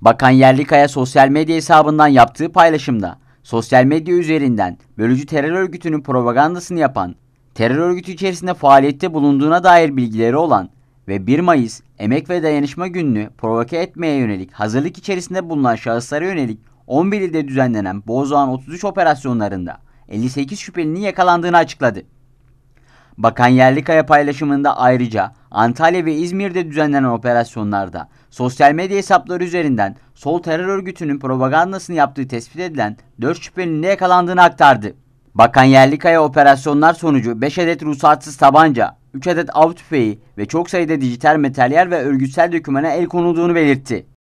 Bakan Yerlikaya sosyal medya hesabından yaptığı paylaşımda sosyal medya üzerinden bölücü terör örgütünün propagandasını yapan, terör örgütü içerisinde faaliyette bulunduğuna dair bilgileri olan ve 1 Mayıs Emek ve Dayanışma Günü'nü provoke etmeye yönelik hazırlık içerisinde bulunan şahıslara yönelik 11 ilde düzenlenen Bozdoğan 33 operasyonlarında 58 şüphelinin yakalandığını açıkladı. Bakan Yerlikaya paylaşımında ayrıca Antalya ve İzmir'de düzenlenen operasyonlarda sosyal medya hesapları üzerinden sol terör örgütünün propagandasını yaptığı tespit edilen 4 şüphelinin de yakalandığını aktardı. Bakan Yerlikaya operasyonlar sonucu 5 adet ruhsatsız tabanca, 3 adet av tüfeği ve çok sayıda dijital materyal ve örgütsel dokümana el konulduğunu belirtti.